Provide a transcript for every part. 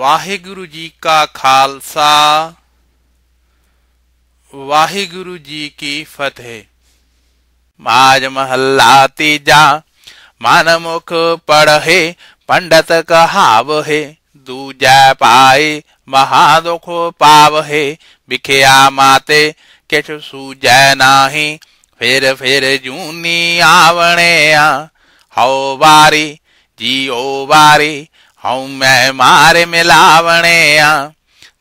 ਵਾਹਿਗੁਰੂ ਜੀ ਕਾ ਖਾਲਸਾ ਵਾਹਿਗੁਰੂ ਜੀ ਕੀ ਫਤਿਹ ਮਾਜ ਮਹੱਲਾ ਤੀਜਾ ਮਨ ਮੁਖ ਪੜਹੇ ਪੰਡਤ ਹੈ ਦੂਜੈ ਪਾਏ ਮਹਾ ਦੁਖ ਹੈ ਵਿਖਿਆ ਮਾਤੇ ਕਿਛ ਸੂਜੈ ਨਾਹੀ ਫਿਰ ਫਿਰ ਜੂਨੀ ਆਵਣਿਆ ਹਉ ਵਾਰੀ ਜੀਉ ਵਾਰੀ ਹਉ ਮੈਂ ਮਾਰੇ ਮਿਲਾਵਣਿਆ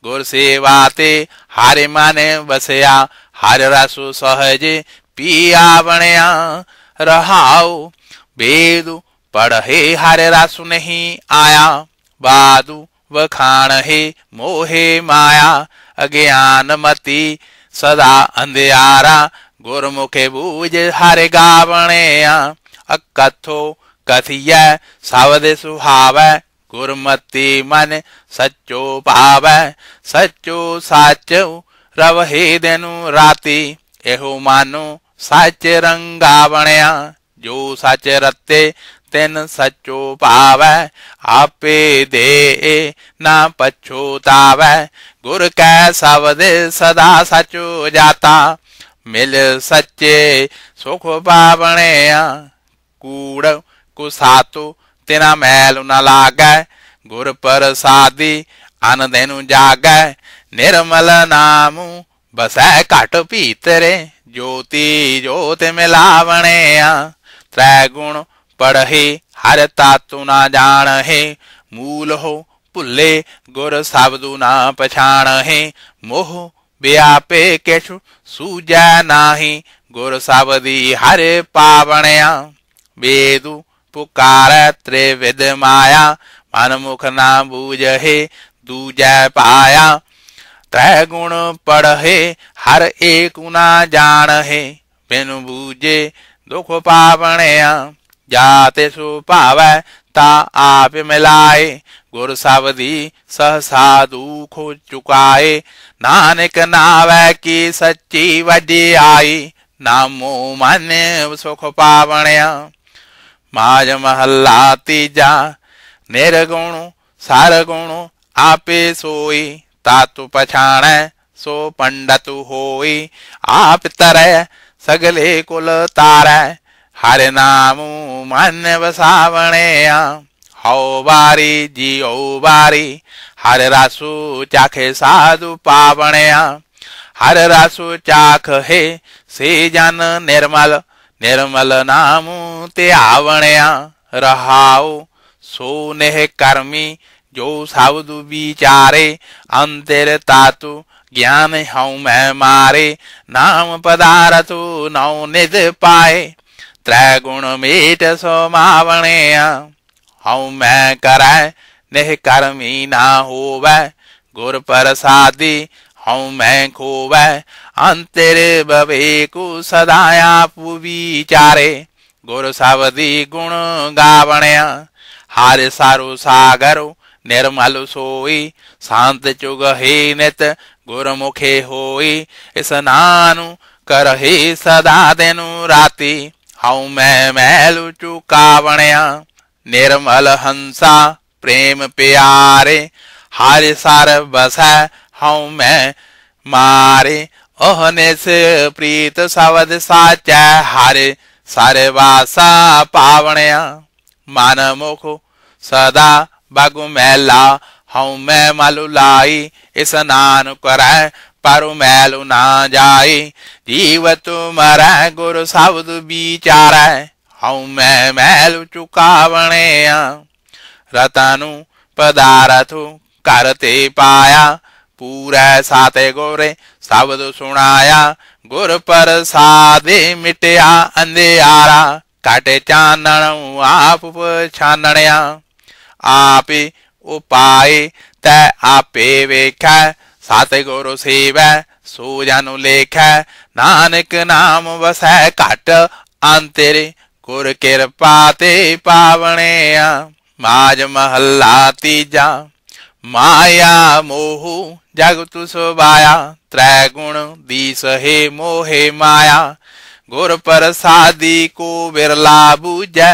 ਗੁਰ ਸੇਵਾ ਤੇ ਹਰਿ ਮਨ ਵਸਿਆ ਹਰ ਰਸੁ ਸਹਜੇ ਪੀਆਵਣਿਆ ਰਹਾਉ ਬੇਦੁ ਪੜਹੇ ਹਰ ਰਸੁ ਨਹੀਂ ਆਇਆ ਬਾਦੁ ਵਖਾਣ ਹੈ ਮੋਹੇ ਮਾਇਆ ਅਗਿਆਨ ਮਤੀ ਸਦਾ ਅੰਧਿਆਰਾ ਗੁਰਮੁਖੇ ਬੂਝ ਹਰ ਗਾਵਣਿਆ ਅਕਥੋ ਕਥਿਐ ਸਵਦੇ ਸੁਹਾਵੈ ਗੁਰਮਤੀ ਮਨ ਸਚੋ ਭਾਵੈ ਸਚੋ ਸਾਚੋ ਰਵਹਿ ਦਿਨੂ ਰਾਤੀ ਇਹੋ ਮਾਨੋ ਸੱਚ ਰੰਗਾ ਬਣਿਆ ਜੋ ਸੱਚ ਰਤੇ ਤਿਨ ਸਚੋ ਭਾਵੈ ਆਪੇ ਦੇ ਨਾ ਤਾਵੈ ਗੁਰ ਕੈ ਸਬਦ ਸਦਾ ਸਚੋ ਜਾਤਾ ਮਿਲ ਸੱਚੇ ਸੁਖ ਪਾਵਣਿਆ ਕੂੜ ਕੁਸਾਤੋ ਤੇਰਾ ਮੈਲ ਨ ਲਾਗੈ ਗੁਰ ਪ੍ਰਸਾਦੀ ਅਨ ਨੂੰ ਜਾਗੈ ਨਿਰਮਲ ਨਾਮੂ ਬਸੈ ਘਟ ਭੀਤਰੇ ਜੋਤੀ ਜੋਤ ਮਿਲਾਵਣਿਆ ਤ੍ਰੈ ਗੁਣ ਪੜਹੀ ਹਰ ਤਾਤੂ ਨਾ ਜਾਣਹੇ ਮੂਲ ਹੋ ਭੁੱਲੇ ਗੁਰ ਸਬਦੂ ਨਾ ਪਛਾਣਹੇ ਮੋਹ ਵਿਆਪੇ ਕਿਛੁ ਸੂਜੈ ਨਾਹੀ ਗੁਰ ਸਬਦੀ ਹਰ ਪਾਵਣਿਆ ਬੇਦੂ ਪੁਕਾਰੈ ਤ੍ਰਿਵਿਦ ਮਾਇਆ ਮਨ ਮੁਖ ਨਾ ਬੂਝਹਿ ਦੂਜੈ ਪਾਇਆ ਤ੍ਰੈ ਗੁਣ ਪੜਹਿ ਹਰ ਏਕੁ ਨਾ ਜਾਣਹਿ ਬਿਨ ਬੂਝੇ ਦੁਖ ਪਾਵਣਿਆ ਜਾਤੇ ਸੋ ਭਾਵੈ ਤਾ ਆਪ ਮਿਲਾਏ ਗੁਰ ਸਬਦੀ ਸਹਸਾ ਦੁਖ ਚੁਕਾਏ ਨਾਨਕ ਨਾਵੈ ਕੀ ਸੱਚੀ ਵਡਿਆਈ ਨਾਮੋ ਮਨ ਸੁਖ ਪਾਵਣਿਆ ਮਾਜ ਮਹੱਲਾ ਤੀਜਾ ਨਿਰਗੁਣ ਸਰਗੁਣ ਆਪੇ ਸੋਈ ਤਾਤੁ ਪਛਾਣੈ ਸੋ ਪੰਡਤੁ ਹੋਈ ਆਪ ਤਰੈ ਸਗਲੇ ਕੁਲ ਤਾਰੈ ਹਰ ਨਾਮੁ ਮਨ ਵਸਾਵਣਿਆ ਹਉ ਬਾਰੀ ਜੀਉ ਬਾਰੀ ਹਰ ਰਸੂ ਚਾਖੇ ਸਾਧੂ ਪਾਵਣਿਆ ਹਰ ਰਸੂ ਚਾਖ ਹੈ ਸੇ ਜਨ ਨਿਰਮਲ ਨਿਰਮਲ ਨਾਮੂ ਤੇ ਆਵਣਿਆ ਰਹਾਉ ਸੋ ਨਹਿ ਕਰਮੀ ਜੋ ਸਬਦ ਵਿਚਾਰੇ ਅੰਤਰ ਤਾਤੂ ਗਿਆਨ ਹਉ ਮੈਂ ਮਾਰੇ ਨਾਮ ਪਦਾਰਤੂ ਨਉ ਨਿਦ ਪਾਏ ਤ੍ਰੈ ਗੁਣ ਮੀਟ ਮਾਵਣਿਆ ਹਉ ਮੈਂ ਕਰੈ ਨਿਹ ਕਰਮੀ ਨਾ ਹੋਵੈ ਗੁਰ ਪ੍ਰਸਾਦੀ ਹਉ ਮੈਂ ਖੋਵੈ ਅੰਤਰ ਬਵੇ ਕੋ ਸਦਾ ਆਪੂ ਵਿਚਾਰੇ ਗੁਰ ਸਬਦੀ ਗੁਣ ਗਾਵਣਿਆ ਹਰ ਸਾਰੂ ਸਾਗਰ ਨਿਰਮਲ ਸੋਈ ਸ਼ਾਂਤ ਚੁਗ ਹੈ ਨਿਤ ਗੁਰਮੁਖੇ ਹੋਈ ਇਸਨਾਨੁ ਕਰਹੀ ਸਦਾ ਦਿਨੁ ਰਾਤੀ ਹਉ ਮੈਂ ਮਹਿਲ ਚੁਕਾਵਣਿਆ ਨਿਰਮਲ ਹੰਸਾ ਪ੍ਰੇਮ ਪਿਆਰੇ ਹਰ ਸਰ ਬਸੈ ਹਉ ਮੈਂ ਮਾਰੇ ਓਹਨੇਸ ਪ੍ਰੀਤ ਸਬਦ ਸਾਚੈ ਹਰਿ ਸਰਵਾਸਾ ਪਾਵਣਿਆ ਮਨ ਮੁਖ ਸਦਾ ਬਗੁ ਮੈਲਾ ਹਉ ਮੈਂ ਮਲੁ ਲਾਈ ਇਸਨਾਨ ਕਰੈ ਪਰੁ ਮੈਲੁ ਨਾ ਜਾਈ ਜੀਵ ਤੁਮਰੈ ਗੁਰ ਸਬਦ ਵਿਚਾਰੈ ਹਉ ਮੈਂ ਮੈਲੁ ਚੁਕਾਵਣਿਆ ਰਤਨੁ ਪਦਾਰਥੁ ਕਰਤੇ ਪਾਇਆ ਪੂਰੈ ਸਾਤੇ ਗੋਰੇ ਸਬਦ ਸੁਣਾਇਆ ਗੁਰ ਪ੍ਰਸਾਦੇ ਮਿਟਿਆ ਅੰਧਿਆਰਾ ਕਾਟੇ ਚਾਨਣ ਆਪ ਪਛਾਨਣਿਆ ਆਪੇ ਉਪਾਏ ਤੈ ਆਪੇ ਵੇਖੈ ਸਾਤੇ ਗੁਰੂ ਸੇਵੈ ਸੋ ਜਨੁ ਲੇਖੈ ਨਾਨਕ ਨਾਮ ਵਸੈ ਘਟ ਅੰਤਰੇ ਗੁਰ ਕਿਰਪਾ ਤੇ ਪਾਵਣਿਆ ਮਾਜ ਮਹੱਲਾ ਤੀਜਾ ਮਾਇਆ ਮੋਹ ਜਗ ਤੂ ਸੁਭਾਇਆ ਤ੍ਰੈ ਗੁਣ ਦੀਸ ਹੈ ਮੋਹੇ ਮਾਇਆ ਗੁਰ ਪ੍ਰਸਾਦੀ ਕੋ ਬਿਰਲਾ ਬੂਝੈ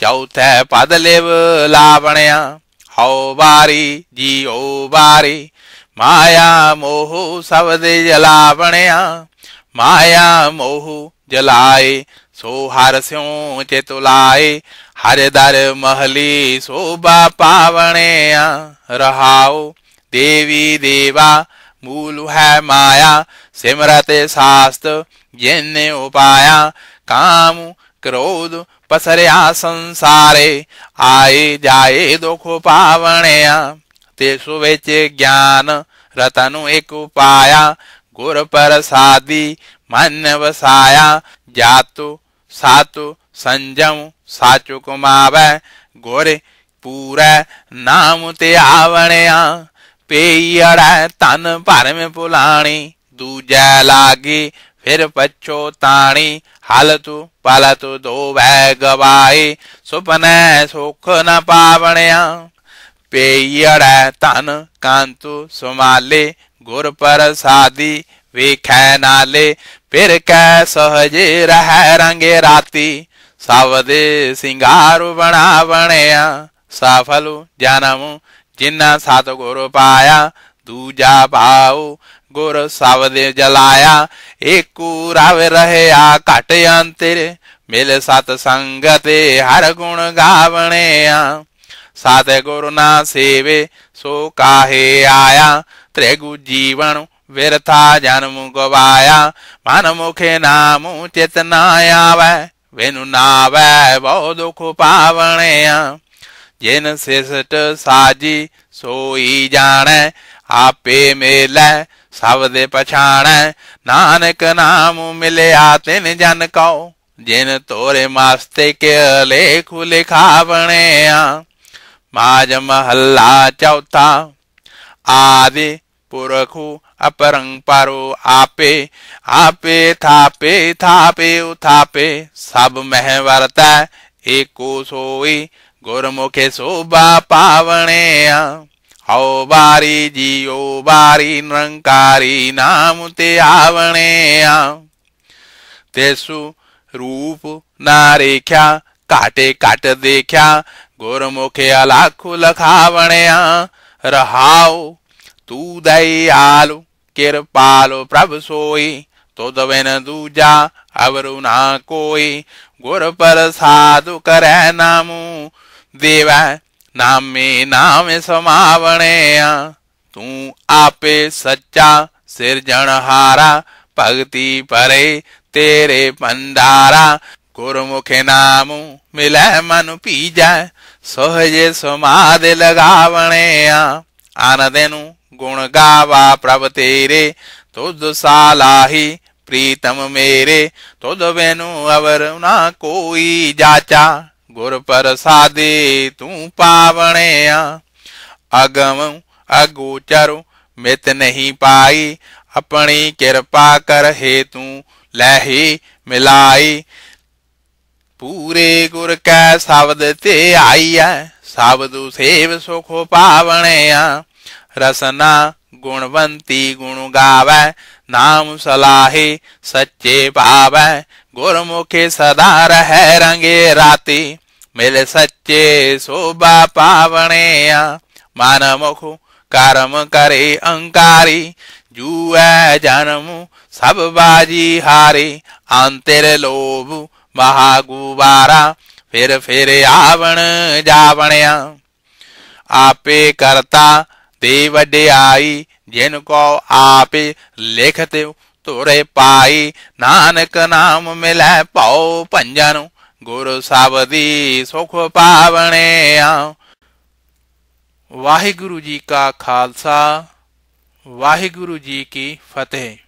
ਚੌਥੈ ਪਦ ਲਿਵ ਲਾਵਣਿਆ ਹਉ ਬਾਰੀ ਜੀਉ ਬਾਰੀ ਮਾਇਆ ਮੋਹ ਸਭ ਦੇ ਜਲਾਵਣਿਆ ਮਾਇਆ ਮੋਹ ਜਲਾਏ ਸੋ ਹਰ ਸਿਉ ਚਿਤ ਲਾਏ ਹਰ ਦਰ ਮਹਲੀ ਸੋਭਾ ਪਾਵਣਿਆ ਰਹਾਓ ਦੇਵੀ ਦੇਵਾ ਮੂਲ ਹੈ ਮਾਇਆ ਸਿਮਰਤੇ ਸਾਸਤ ਜਿਨੇ ਉਪਾਇਆ ਕਾਮ ਕ੍ਰੋਧ ਪਸਰਿਆ ਸੰਸਾਰੇ ਆਏ ਜਾਏ ਦੁਖ ਪਾਵਣਿਆ ਤੇ ਸੋ ਵਿੱਚ ਗਿਆਨ ਰਤਨੁ ਇੱਕ ਉਪਾਇਆ ਗੁਰ ਪ੍ਰਸਾਦੀ ਮਨ ਵਸਾਇਆ ਜਾਤੁ ਸਾਤੁ ਸੰਜਮ ਸਾਚੁ ਕੁਮਾਵੈ ਗੋਰੇ ਪੂਰੈ ਨਾਮ ਤੇ ਆਵਣਿਆ ਪੇਈੜਾ ਤਨ ਭਰਮ ਪੁਲਾਣੀ ਦੂਜੈ ਲਾਗੀ ਫਿਰ ਪਛੋ ਤਾਣੀ ਹਲਤੁ ਪਲਤੁ ਦੋਵੈ ਗਵਾਏ ਸੁਪਨੈ ਸੁਖ ਨ ਪਾਵਣਿਆ ਪੇਈੜਾ ਤਨ ਕਾਂਤੁ ਸੁਮਾਲੇ ਗੁਰ ਪ੍ਰਸਾਦੀ ਵੇਖੈ ਨਾਲੇ ਫਿਰ ਕੈ ਸਹਜੇ ਰਹਿ ਰੰਗੇ ਰਾਤੀ ਸਵਦੇ ਸਿੰਗਾਰ ਸਿੰਗਾਰ ਬਣਾਵਣਿਆ ਸਫਲੁ ਜਨਮ ਜਿਨ੍ਹਾਂ ਸਤ ਗੁਰ ਪਾਇਆ ਦੂਜਾ ਭਾਉ ਗੁਰ ਸਬਦ ਜਲਾਇਆ ਏਕੂ ਰਵ ਰਹਿਆ ਘਟ ਅੰਤਰ ਮਿਲ ਸਤ ਸੰਗਤੇ ਹਰ ਗੁਣ ਗਾਵਣਿਆ ਸਤ ਗੁਰ ਨਾ ਸੇਵੇ ਸੋ ਕਾਹੇ ਆਇਆ ਤ੍ਰਿਗੁ ਜੀਵਨ ਵਿਰਥਾ ਜਨਮ ਗਵਾਇਆ ਮਨ ਮੁਖੇ ਨਾਮ ਚਿਤ ਨਾ ਆਵੇ ਵੇਨੁ ਨਾਵੇ ਬਹੁ ਦੁਖ ਪਾਵਣਿਆ ਜਿਨ ਸਿਸਟ ਸਾਜੀ ਸੋਈ ਜਾਣੈ ਆਪੇ ਮੇਲੇ ਸਭ ਦੇ ਪਛਾਣੈ ਨਾਨਕ ਨਾਮ ਮਿਲਿਆ ਤਿਨ ਜਨ ਕਉ ਜਿਨ ਤੋਰੇ ਮਾਸਤੇ ਮਾਸਤਿਕ ਲੇਖ ਆ ਮਾਜ ਮਹੱਲਾ ਚੌਥਾ ਆਦਿ ਪੁਰਖੁ ਅਪਰੰਪਰੋ ਆਪੇ ਆਪੇ ਥਾਪੇ ਥਾਪੇ ਉਥਾਪੇ ਸਭ ਮਹਿ ਵਰਤੈ ਏਕੋ ਸੋਈ गुरमुखे सोबा पावणे हओ बारी जियो बारी निरंकारी नाम ते आवणे तेसु रूप ना रेख्या काटे काट देख्या गुरमुखे लाखो लखावणे रहाओ तू ਤੂੰ ਦਇਆਲੁ ਕਿਰਪਾਲੁ ਪ੍ਰਭ ਸੋਈ ਤੋਦ ਵੈਨ ਦੂਜਾ ਅਵਰੂ ਨਾ ਕੋਈ ਗੁਰ ਪ੍ਰਸਾਦੁ ਕਰੈ नामू ਦੇਵੈ ਨਾਮੇ ਨਾਮੇ ਸਮਾਵਣਿਆ ਤੂੰ ਆਪੇ ਸੱਚਾ ਸਿਰਜਣਹਾਰਾ ਭਗਤੀ ਪਰੇ ਤੇਰੇ ਪੰਡਾਰਾ ਗੁਰਮੁਖੇ ਨਾਮ ਮਿਲੇ ਮਨ ਪੀਜੈ ਸੋਹਜੇ ਸਮਾਦ ਲਗਾਵਣਿਆ ਆਨਦੇ ਨੂੰ ਗੁਣ ਗਾਵਾ ਪ੍ਰਭ ਤੇਰੇ ਤੁਧ ਸਾਲਾਹੀ ਪ੍ਰੀਤਮ ਮੇਰੇ ਤੁਧ ਵੈਨੂ ਅਵਰ ਨਾ ਕੋਈ ਜਾਚਾ ਗੁਰ ਪ੍ਰਸਾਦੇ ਤੂੰ ਪਾਵਣਿਆ ਅਗਮ ਅਗੋਚਰੁ ਮਿਤ ਨਹੀਂ ਪਾਈ ਆਪਣੀ ਕਿਰਪਾ ਕਰ ਹੇ ਤੂੰ ਲਹਿ ਮਿਲਾਈ ਪੂਰੇ ਗੁਰ ਕੈ ਸ਼ਬਦ ਤੇ ਆਈਐ ਸ਼ਬਦੁ ਸੇਵ ਸੁਖ ਪਾਵਣਿਆ ਰਸਨਾ ਗੁਣਵੰਤੀ ਗੁਣ ਗਾਵੇ ਨਾਮ ਸਲਾਹੇ ਸੱਚੇ ਭਾਵੈ ਗੁਰਮੁਖੇ ਸਦਾ ਰਹੈ ਰੰਗੇ ਰਾਤੀ ਮਿਲ ਸੱਚੇ ਸੋਭਾ ਪਾਵਣਿਆ ਮਨ ਮੁਖ ਕਰਮ ਕਰੇ ਅੰਕਾਰੀ ਜੂਐ ਜਨਮ ਸਭ ਬਾਜੀ ਹਾਰੇ ਅੰਤਰ ਲੋਭ ਮਹਾ ਗੁਬਾਰਾ ਫਿਰ ਫਿਰ ਆਵਣ ਜਾਵਣਿਆ ਆਪੇ ਕਰਤਾ ਦੇ ਵਡਿਆਈ ਜਿਨ ਕੋ ਆਪੇ ਲਿਖਤੇ ਤੁਰੇ ਪਾਈ ਨਾਨਕ ਨਾਮ ਮਿਲੈ ਭਉ ਭੰਜਨ ਗੁਰ ਸਾਵਦੀ ਸੁਖ ਪਾਵਣੇ ਆ ਵਾਹਿਗੁਰੂ ਜੀ ਕਾ ਖਾਲਸਾ ਵਾਹਿਗੁਰੂ ਜੀ ਕੀ ਫਤਿਹ